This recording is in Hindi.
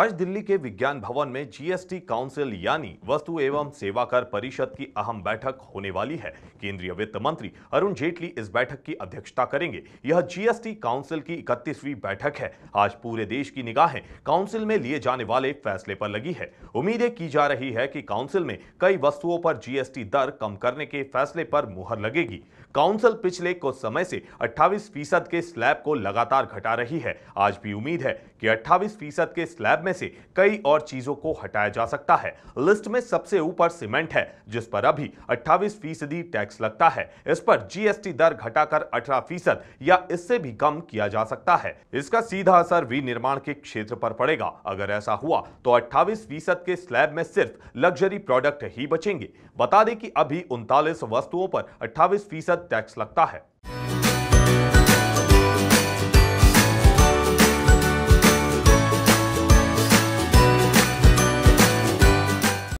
आज दिल्ली के विज्ञान भवन में जीएसटी काउंसिल यानी वस्तु एवं सेवा कर परिषद की अहम बैठक होने वाली है केंद्रीय वित्त मंत्री अरुण जेटली इस बैठक की अध्यक्षता करेंगे यह जीएसटी काउंसिल की 31वीं बैठक है आज पूरे देश की निगाहें काउंसिल में लिए जाने वाले फैसले पर लगी है उम्मीदें की जा रही है कि काउंसिल में कई वस्तुओं पर जीएसटी दर कम करने के फैसले पर मुहर लगेगी काउंसिल पिछले कुछ समय से अट्ठावी फीसद के स्लैब को लगातार घटा रही है आज भी उम्मीद है कि अट्ठावी फीसद के स्लैब में से कई और चीजों को हटाया जा सकता है लिस्ट में सबसे ऊपर सीमेंट है जिस पर अभी 28 फीसदी टैक्स लगता है इस पर जीएसटी दर घटाकर 18 फीसद या इससे भी कम किया जा सकता है इसका सीधा असर विनिर्माण के क्षेत्र पर पड़ेगा अगर ऐसा हुआ तो अट्ठावीस फीसद के स्लैब में सिर्फ लग्जरी प्रोडक्ट ही बचेंगे बता दें की अभी उनतालीस वस्तुओं पर अट्ठावीस फीसद टैक्स लगता है